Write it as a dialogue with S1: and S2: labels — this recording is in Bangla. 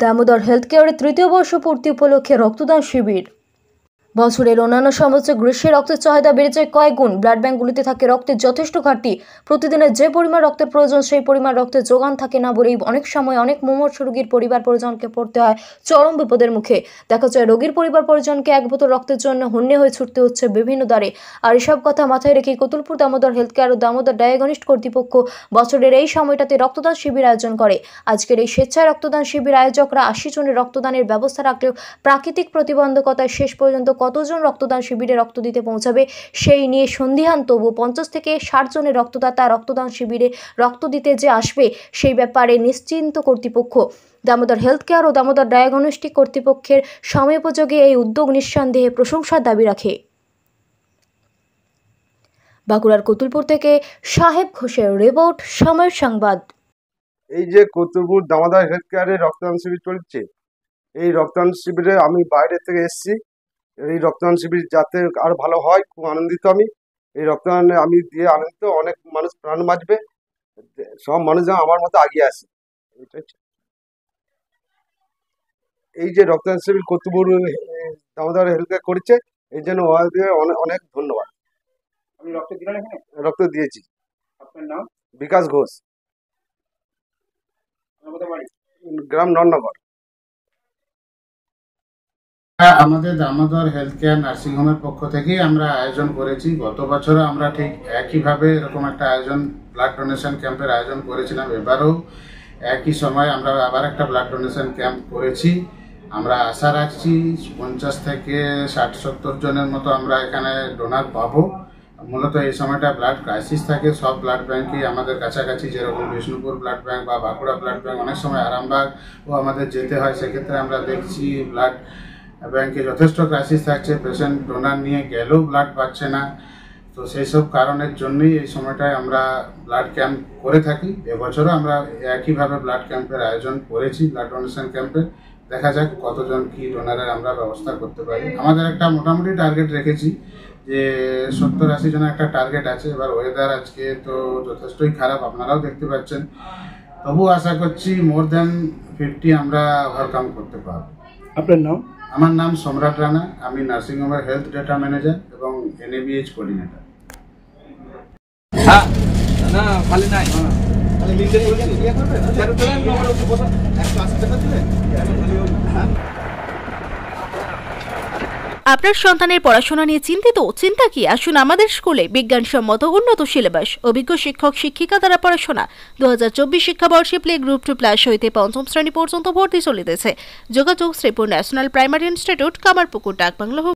S1: দামোদর হেলথ কেয়ারের তৃতীয় পূর্তি উপলক্ষে রক্তদান শিবির বছরের অন্যান্য সমস্ত গ্রীষ্মে রক্তের চাহিদা বেড়ে যায় কয়েক গুণ ব্লাড ব্যাঙ্কগুলিতে থাকে রক্তের যথেষ্ট ঘাটতি প্রতিদিনের যে পরিমাণ রক্তের প্রয়োজন সেই পরিমাণ রক্তের যোগান থাকে না বলেই অনেক সময় অনেক মুমর্ষ রোগীর পরিবার পরিজনকে পড়তে হয় চরম বিপদের মুখে দেখা যায় রোগীর পরিবার পরিজনকে এক বোতল রক্তের জন্য হন্যে হয়ে ছুটতে হচ্ছে বিভিন্ন দ্বারে আর এসব কথা মাথায় রেখে কতুলপুর দামোদর হেলথ কেয়ার ও দামোদর ডায়াগনিস্ট কর্তৃপক্ষ বছরের এই সময়টাতে রক্তদান শিবির আয়োজন করে আজকের এই স্বেচ্ছায় রক্তদান শিবির আয়োজকরা আশি জনের রক্তদানের ব্যবস্থা রাখলেও প্রাকৃতিক প্রতিবন্ধকতায় শেষ পর্যন্ত কতজন রক্তদান শিবিরে রক্ত দিতে পৌঁছাবে সেই নিয়ে সন্ধিহান তবু পঞ্চাশ থেকে ষাট জনের রক্তদাতা রক্তদান শিবিরে রক্ত দিতে যে আসবে সেই ব্যাপারে নিশ্চিন্ত কর্তৃপক্ষ দামোদর হেলথ কেয়ার ও দামোদর ডায়াগনস্টিক কর্তৃপক্ষের সময়োপযোগী এই উদ্যোগ নিঃসন্দেহে প্রশংসার দাবি রাখে বাঁকুড়ার কতুলপুর থেকে সাহেব ঘোষের রিপোর্ট সময় সংবাদ
S2: এই যে কতুলপুর দামাদার হেলথ কেয়ারে রক্তদান শিবির চলছে এই রক্তদান শিবিরে আমি বাইরে থেকে এসেছি এই রক্তদান শিবির যাতে আর ভালো হয় খুব আনন্দিত আমি এই রক্তদানে আমি দিয়ে আনন্দিত অনেক মানুষ প্রাণ বাঁচবে সব মানুষ যেন আমার মতো আগিয়ে আসে এই যে রক্তদান শিবির কর্তৃপুর দামোদর হেলথ করেছে এই জন্য অনেক ধন্যবাদ আমি রক্ত দিলাম রক্ত দিয়েছি আপনার নাম বিকাশ ঘোষ গ্রাম নন্নগর হ্যাঁ, আমাদের দামোদর হেলথ কেয়ার নার্সিংহোমের
S3: পক্ষ থেকেই আমরা আয়োজন করেছি গত বছরও আমরা ঠিক একইভাবে এরকম একটা আয়োজন ব্লাড ডোনেশন ক্যাম্পের আয়োজন করেছিলাম এবারও একই সময় আমরা আবার একটা ব্লাড ডোনেশন ক্যাম্প করেছি আমরা আশা রাখছি পঞ্চাশ থেকে ষাট সত্তর জনের মতো আমরা এখানে ডোনার পাবো মূলত এই সময়টা ব্লাড ক্রাইসিস থাকে সব ব্লাড ব্যাঙ্কই আমাদের কাছাকাছি যেরকম বিষ্ণুপুর ব্লাড ব্যাঙ্ক বা বাঁকুড়া ব্লাড ব্যাঙ্ক অনেক সময় আরামবাগ ও আমাদের যেতে হয় সেক্ষেত্রে আমরা দেখছি ব্লাড ব্যাংকে যথেষ্ট ক্রাইসিস থাকছে পেশেন্ট ডোনার নিয়ে গেলেও ব্লাড পাচ্ছে না তো সেই সব কারণের জন্যই এই সময়টায় আমরা ব্লাড ক্যাম্প করে থাকি এবছরও আমরা একইভাবে ব্লাড ক্যাম্পের আয়োজন করেছি ব্লাড ডোনেশন ক্যাম্পে দেখা যাক কতজন কি ডোনারের আমরা ব্যবস্থা করতে পারি আমাদের একটা মোটামুটি টার্গেট রেখেছি যে সত্তর আশি জনের একটা টার্গেট আছে এবার ওয়েদার আজকে তো যথেষ্টই খারাপ আপনারাও দেখতে পাচ্ছেন তবু আশা করছি মোর দেন ফিফটি আমরা ওভারকাম করতে পারব আপনার নাম আমার নাম সম্রাট রানা আমি নার্সিংহোমের হেলথ ডেটা ম্যানেজার এবং এনএবিএইচ কোঅর্ডিনেটর
S2: না খালি নাই বিল করে করবে 13 180 টাকা দিলে হ্যাঁ
S1: আপনার সন্তানের পড়াশোনা নিয়ে চিন্তিত চিন্তা কি আসুন আমাদের স্কুলে বিজ্ঞানসম্মত উন্নত সিলেবাস অভিজ্ঞ শিক্ষক শিক্ষিকা দ্বারা পড়াশোনা দু হাজার চব্বিশ শিক্ষাবর্ষে প্লে গ্রুপ টু প্লাস হইতে পঞ্চম শ্রেণী পর্যন্ত ভর্তি চলিতেছে যোগাযোগ Sripur national primary institute Kamarpukur ডাক বাংলা